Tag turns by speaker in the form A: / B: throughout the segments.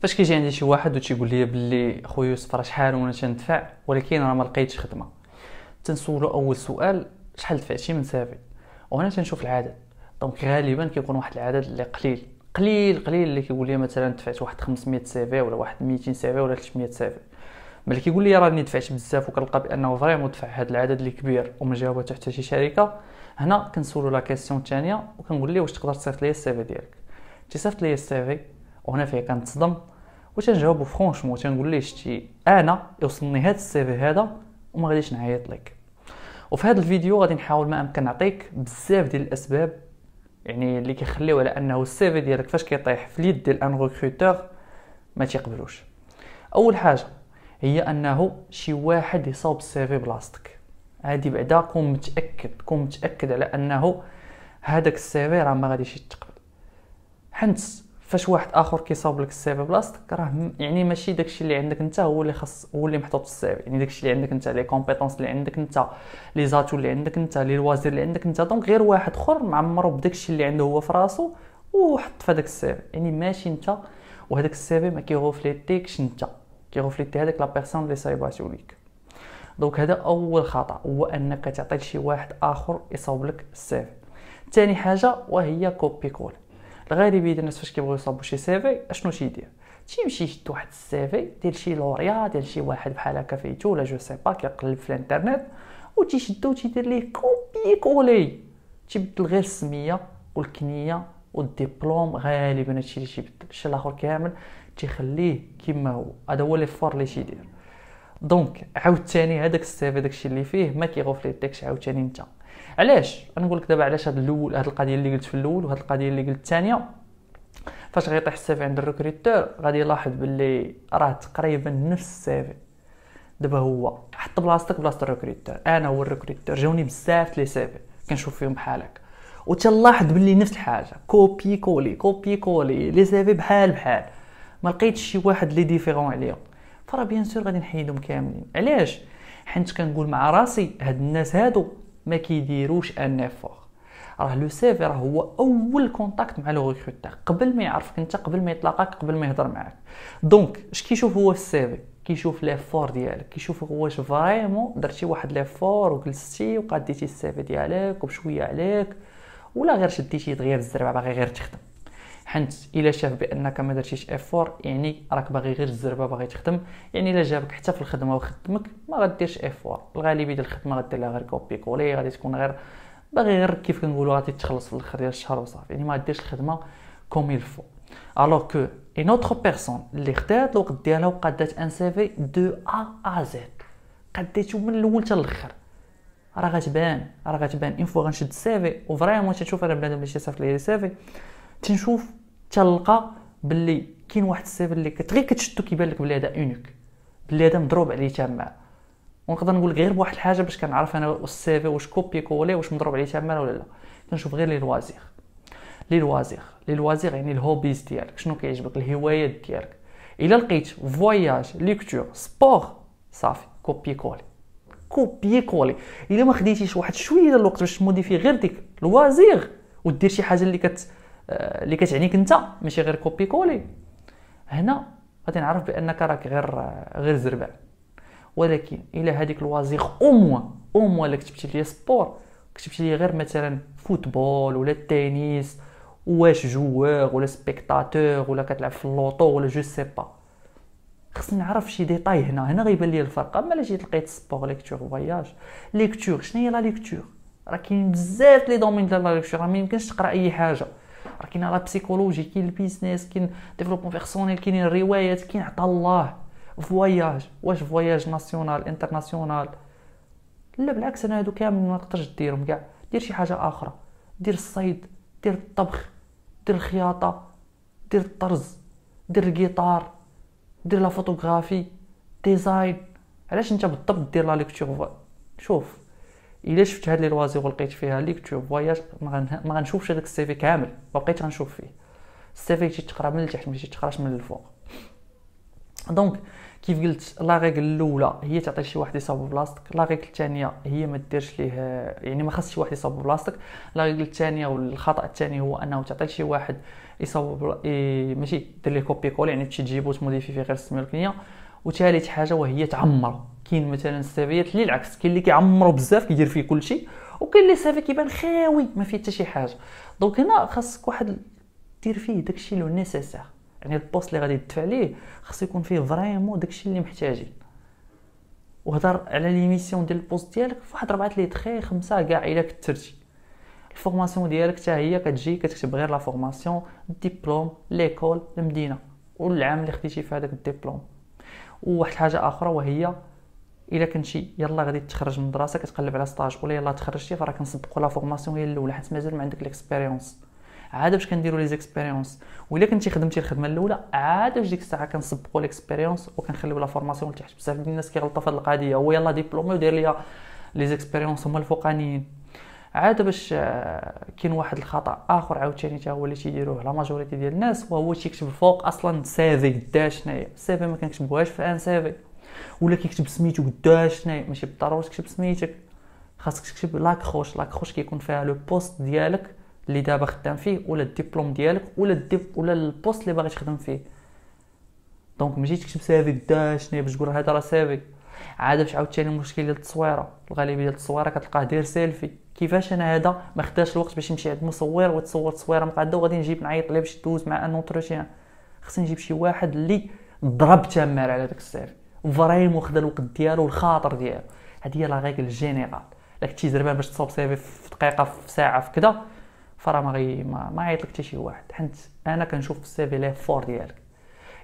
A: فاش كيجي عندي شي واحد و تيقول لي بلي خويا يوسف راه شحال وانا تندفع ولكن راه ما لقيتش خدمه تنسولو اول سؤال شحال دفعتي من سافي وهنا تنشوف العدد دونك غالبا كيكون واحد العدد اللي قليل قليل قليل اللي كيقول لي مثلا دفعت واحد 500 سافي ولا واحد 200 سافي ولا 300 سافي ملي كيقول لي راني دفعت بزاف وكنلقى بانه فريمون دفع هذا العدد اللي كبير وما جاوبته حتى شي شركه هنا كنسولو لا كيسيون الثانيه وكنقول ليه واش تقدر تصيفط لي السيفي ديالك تيصيفط لي السيفي وهنا فيه كنتصدم وتنجاوبو فرونشمون وتنقول ليه شتي انا يوصلني هذا في هذا وما غاديش نعيط لك وفي هذا الفيديو غادي نحاول ما امكن نعطيك بزاف ديال الاسباب يعني اللي كيخليو على انه في ديالك فاش كيطيح في اليد ديال ان ريكروتور ما تيقبلوش اول حاجه هي انه شي واحد يصاوب في بلاصتك هادي بعدا كون متاكد كون متاكد على انه هذاك في راه ما غاديش يتقبل حنت فاش واحد اخر كيصاوب لك السي في بلاصتك راه يعني ماشي داكشي اللي عندك انت هو اللي خاص هو اللي محطوط في السي في يعني داكشي اللي عندك انت لي كومبيتونس اللي عندك انت لي زاتو اللي عندك انت لي لوازير اللي عندك انت دونك غير واحد اخر معمرو بداكشي اللي عنده هو في راسو وحط في هذاك السي في يعني ماشي انت وهداك السي في ما كيغوفليتيكش انت كيغوفليتي هذاك لا بيرسون لي سايباتو ليك دونك هذا اول خطا هو انك تعطي لشي واحد اخر يصاوب لك السي في ثاني حاجه وهي كوبي كول الغالبيه ديال الناس فاش كيبغيو يصاوبوا شي سيفي اشنو تيدير تيمشي يشد واحد السيفي ديال شي لوريا ديال شي واحد بحال هكا فيتو ولا جو سي با كيقلب في الانترنيت و تيشدو تيدير ليه كوبي كولي تيبدل غير السميه والكنيه والدبلوم غالبا هادشي اللي تيبدل الشيء الاخر كامل تيخليه كما هو هذا هو ليفور لي تيدير دونك عاوتاني هذاك السيفي داكشي اللي فيه ما كيغوفليتكش ليه التكست عاوتاني نتا علاش نقول لك دابا علاش هاد الاول هذه القضيه اللي قلت في الاول وهاد القضيه اللي قلت الثانيه فاش غيطيح السيفي عند الريكريتور غادي يلاحظ باللي راه تقريبا نفس السيفي دابا هو حط بلاصتك بلاصه الريكريتور انا هو الريكريتور جاوني بزاف لي سيفي كنشوف فيهم بحالك وتلاحظ باللي نفس الحاجه كوبي كولي كوبي كولي لي سيفي بحال بحال ما لقيتش شي واحد لي ديفيرون عليهم فراه بيان سور غادي نحيدهم كاملين علاش حيت كنقول مع راسي هاد الناس هادو ما كيديروش ان افور راه لو سيفي راه هو اول كونتاكت مع لو ريكروتور قبل ما يعرفك انت قبل ما يتلاقاك قبل ما يهضر معاك دونك اش كيشوف هو السيفي كيشوف فور ديالك كيشوف واش فريمون درتي واحد فور وجلستي وقاديتي السيفي ديالك وبشويه عليك ولا غير شديتي دغيا بالزربه باغي غير تخدم حنت الا شاف بانك ما درتيش افور يعني راك باغي غير الزربه باغي تخدم يعني الا جابك حتى في الخدمه وخدمك ما غاديرش افور الغالبيه ديال الخدمه غدير لها غير كوبي كولي غادي تكون غير باغي غير كيف كنقولوا غادي تخلص في الاخر ديال الشهر وصافي يعني ما غاديرش الخدمه كوم il الوغ كو que اوتر autre اللي خدات الوقت ديالها وقادات ان سي في دو ا ا زد قديتو من الاول حتى الاخر راه غتبان راه غتبان اون فوا غنشد السيفي وفريمون تنشوف انا بنادم اللي تيصيفط لي السيفي تنشوف تلقى باللي كاين واحد السيف اللي غير كتشدو كيبان لك بلي هذا اونيك بلي هذا مضروب عليه تما ونقدر نقول غير بواحد الحاجه باش كنعرف انا السيفي واش كوبي كولي واش مضروب عليه تما ولا لا كنشوف غير لي لوازيغ لي لوازيغ لي لوازيغ يعني الهوبيز ديالك شنو كيعجبك الهوايات ديالك الا لقيت فواياج ليكتور سبور صافي كوبي كولي كوبي كولي الا ما خديتيش واحد شويه ديال الوقت باش تموديفي غير ديك لوازيغ ودير شي حاجه اللي كت آه، اللي كتعنيك انت ماشي غير كوبي كولي هنا غادي نعرف بانك راك غير آه، غير زربع ولكن الى هذيك موا او موا اللي كتبتي ليا سبور كتبتي ليا غير مثلا فوتبول ولا التنس واش جوار ولا سبيكتاتور ولا كتلعب في اللوطو ولا جو سي با خصني نعرف شي ديتاي هنا هنا غيبان لي الفرق اما الا جيت لقيت سبور ليكتور فواياج ليكتور شنو هي لا ليكتور راه كاين بزاف لي دومين ديال لا ليكتور ما يمكنش تقرا اي حاجه راه كاين لا بسيكولوجي كاين البيزنس كاين ديفلوبمون بيرسونيل كاين الروايات كاين عطا الله فواياج واش فواياج ناسيونال انترناسيونال لا بالعكس انا هادو كامل ما تقدرش ديرهم كاع دير شي حاجه اخرى دير الصيد دير الطبخ دير الخياطه دير الطرز دير الجيتار دير لا فوتوغرافي ديزاين علاش انت بالضبط دير لا ليكتور شوف الا شفت هاد لي لوازير ولقيت فيها ليك تو فواياج ما غنشوفش هذاك السيفي كامل ما غنشوف فيه السيفي تي تقرا من التحت ماشي تقراش من الفوق دونك كيف قلت لا ريغل الاولى هي تعطي شي واحد يصاوب بلاصتك لا ريغل الثانيه هي ما ديرش ليه يعني ما خاصش شي واحد يصاوب بلاصتك لا ريغل الثانيه والخطا الثاني هو انه تعطي شي واحد يصاوب إيه ماشي دير ليه كوبي كول يعني تجيبو تموديفي فيه غير السميه الكنيه وثالث حاجه وهي تعمر كاين مثلا السافيات اللي العكس كاين اللي كيعمرو بزاف كيدير فيه كلشي وكاين اللي سافي كيبان خاوي ما فيه حتى شي حاجه دونك هنا خاصك واحد دير فيه داكشي لو نيسيسير يعني البوست اللي غادي تدفع ليه خاصو يكون فيه فريمون داكشي اللي محتاجين وهضر على ليميسيون ديال البوست ديالك فواحد ربعه لي تري خمسه كاع الا كثرتي الفورماسيون ديالك حتى هي كتجي كتكتب غير لا فورماسيون ديبلوم ليكول المدينه والعام اللي خديتي في هذاك الدبلوم وواحد الحاجه اخرى وهي الا كنتي يلا غادي تخرج من الدراسه كتقلب على ستاج ولا يلا تخرجتي فراه كنسبقوا لا فورماسيون هي الاولى حيت مازال ما عندك ليكسبيريونس عاد باش كنديروا لي زيكسبيريونس ولا كنتي خدمتي الخدمه الاولى عاد باش ديك الساعه كنسبقوا ليكسبيريونس وكنخليو لا فورماسيون لتحت بزاف ديال الناس كيغلطوا في هذه القضيه هو يلا ديبلومي ودير ليا لي زيكسبيريونس هما الفوقانيين عاد باش آه، كاين واحد الخطا اخر عاوتاني حتى هو اللي تيديروه لا ماجوريتي ديال الناس وهو تيكتب فوق اصلا سيفي داش هنايا السيفي ما كنكتبوهاش في ان سيفي ولا كيكتب سميتو قداش شناهي ماشي بالضروره تكتب سميتك خاصك تكتب لاكروش لاكروش كيكون فيها لو بوست ديالك اللي دابا خدام فيه ولا الدبلوم ديالك ولا الديب ولا البوست اللي باغي تخدم فيه دونك ماشي تكتب سافي قداش شناهي باش تقول هذا راه سافي عاد باش عاوتاني المشكل ديال التصويره الغالبيه ديال التصويره كتلقاه داير سيلفي كيفاش انا هذا ما خداش الوقت باش نمشي عند مصور وتصور تصويره مقاده وغادي نجيب نعيط ليه باش تدوز مع انوتروشيان اونتروتيان خصني نجيب شي واحد اللي ضرب تمار على داك السيفي وفرايم واخدا الوقت ديالو والخاطر ديالو هذه هي لا ريغل جينيرال الا كنتي زربان باش تصوب سيفي في دقيقه في ساعه في كذا فراه ما غي ما, ما عيط لك حتى شي واحد حنت انا كنشوف في السيفي لي فور ديالك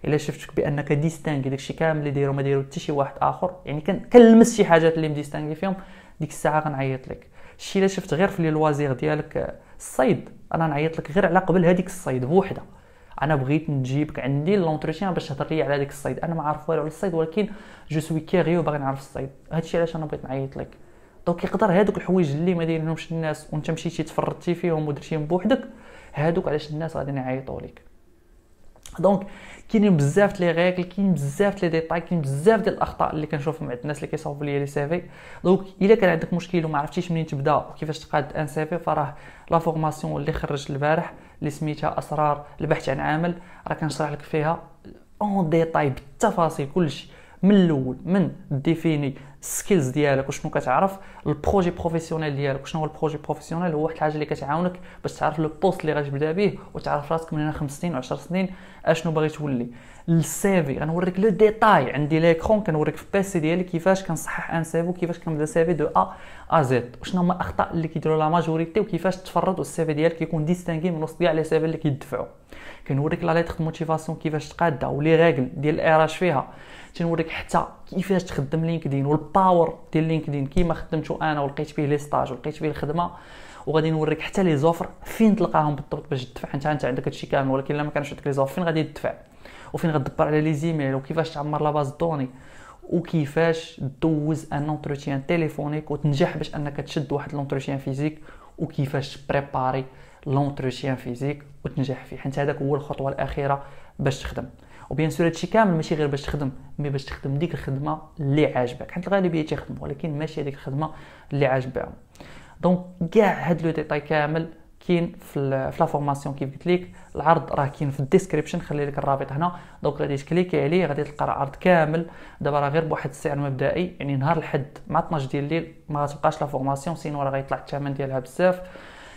A: الا شفتك بانك ديستانغي داكشي كامل اللي دايرو ما دايرو حتى شي واحد اخر يعني كنلمس شي حاجات اللي مديستانغي فيهم ديك الساعه غنعيط لك شي الا شفت غير في لي لوازير ديالك آه، الصيد انا نعيط لك غير على قبل هذيك الصيد بوحده انا بغيت نجيبك عندي لونتروتيان باش تهضر لي على هذاك الصيد انا ما عارف والو على الصيد ولكن جو سوي كيغي وباغي نعرف الصيد هادشي علاش انا بغيت نعيط لك دونك يقدر هادوك الحوايج اللي ما دايرينهمش الناس وانت مشيتي تفرطتي فيهم ودرتيهم بوحدك هادوك علاش الناس غادي يعيطوا لك دونك كاينين بزاف لي ريغل كاين بزاف لي ديتاي كاين بزاف ديال الاخطاء اللي كنشوفهم عند الناس اللي كيصاوبوا لي لي سيفي دونك الا كان عندك مشكل وما عرفتيش منين تبدا وكيفاش تقاد ان سيفي فراه لا فورماسيون اللي خرجت البارح اللي سميتها اسرار البحث عن عمل راه كنشرح لك فيها اون ديتاي بالتفاصيل كلشي من الاول من ديفيني السكيلز ديالك وشنو كتعرف البروجي بروفيسيونيل ديالك وشنو هو البروجي بروفيسيونيل هو واحد الحاجه اللي كتعاونك باش تعرف لو بوست اللي غتبدا به وتعرف راسك من هنا خمس سنين 10 سنين اشنو باغي تولي السيفي غنوريك لو ديتاي عندي ليكرون كنوريك في البيسي ديالي كيفاش كنصحح ان سيفي وكيفاش كنبدا سيفي دو ا ا زد وشنو هما الاخطاء اللي كيديروا لا ماجوريتي وكيفاش تفرض والسيفي ديالك يكون ديستينغي من وسط كاع لي سيفي اللي كيدفعوا كنوريك لا ليتر موتيفاسيون كيفاش تقاده ولي ريغل ديال الارش فيها تنوريك حتى كيفاش تخدم لينكدين والباور ديال لينكدين كيما خدمته انا ولقيت فيه لي ستاج ولقيت فيه الخدمه وغادي نوريك حتى لي زوفر فين تلقاهم بالضبط باش تدفع انت انت عندك هادشي كامل ولكن الا ما كانش عندك لي زوفر فين غادي تدفع وفين غدبر على لي زيميل وكيفاش تعمر لا باز دوني وكيفاش دوز ان اونتروتيان تيليفونيك وتنجح باش انك تشد واحد لونتروتيان فيزيك وكيفاش تبريباري لونتروتيان فيزيك وتنجح فيه حيت هذاك هو الخطوه الاخيره باش تخدم وبيان سور هادشي كامل ماشي غير باش تخدم مي باش تخدم ديك الخدمه اللي عاجبك حيت الغالبيه تيخدموا ولكن ماشي هذيك الخدمه اللي عاجباهم دونك كاع هاد لو ديتاي كامل كاين في في لا فورماسيون كيف قلت لك العرض راه كاين في الديسكريبشن خلي لك الرابط هنا دونك غادي تكليكي عليه غادي تلقى العرض كامل دابا راه غير بواحد السعر مبدئي يعني نهار الحد مع 12 ديال الليل ما غتلقاش لا فورماسيون سينو راه غيطلع الثمن ديالها بزاف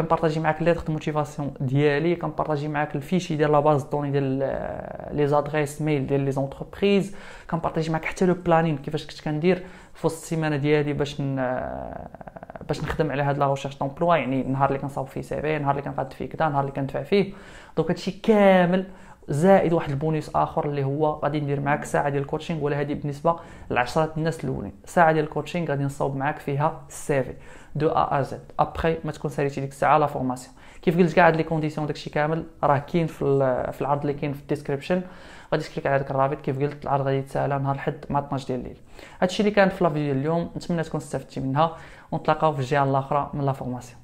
A: كنبارطاجي معاك لي دو موتيفاسيون ديالي كنبارطاجي معاك الفيشي ديال لا باز دوني ديال لي زادريس ميل ديال لي زونتربريز كنبارطاجي معاك حتى لو بلانين كيفاش كنت كندير في وسط السيمانه ديالي باش ن... باش نخدم على هاد لا ريشيرش دومبلوا يعني النهار اللي كنصاوب فيه سي في النهار اللي كنقاد فيه كذا النهار اللي كندفع فيه دونك هادشي كامل زائد واحد البونيس اخر اللي هو غادي ندير معاك ساعه ديال الكوتشينغ ولا هذه بالنسبه لعشرات الناس الاولين ساعه ديال الكوتشينغ غادي نصاوب معاك فيها السيفي دو ا ا زد ابخي ما تكون ساليتي ديك الساعه لا فورماسيون كيف قلت كاع هاد لي كونديسيون داكشي كامل راه كاين في, في العرض اللي كاين في الديسكريبشن غادي تكليك على هذاك الرابط كيف قلت العرض غادي يتسالى نهار الحد مع 12 ديال الليل هادشي اللي كان في لا فيديو اليوم نتمنى تكون استفدتي منها ونتلاقاو في الجهه الاخرى من لا فورماسيون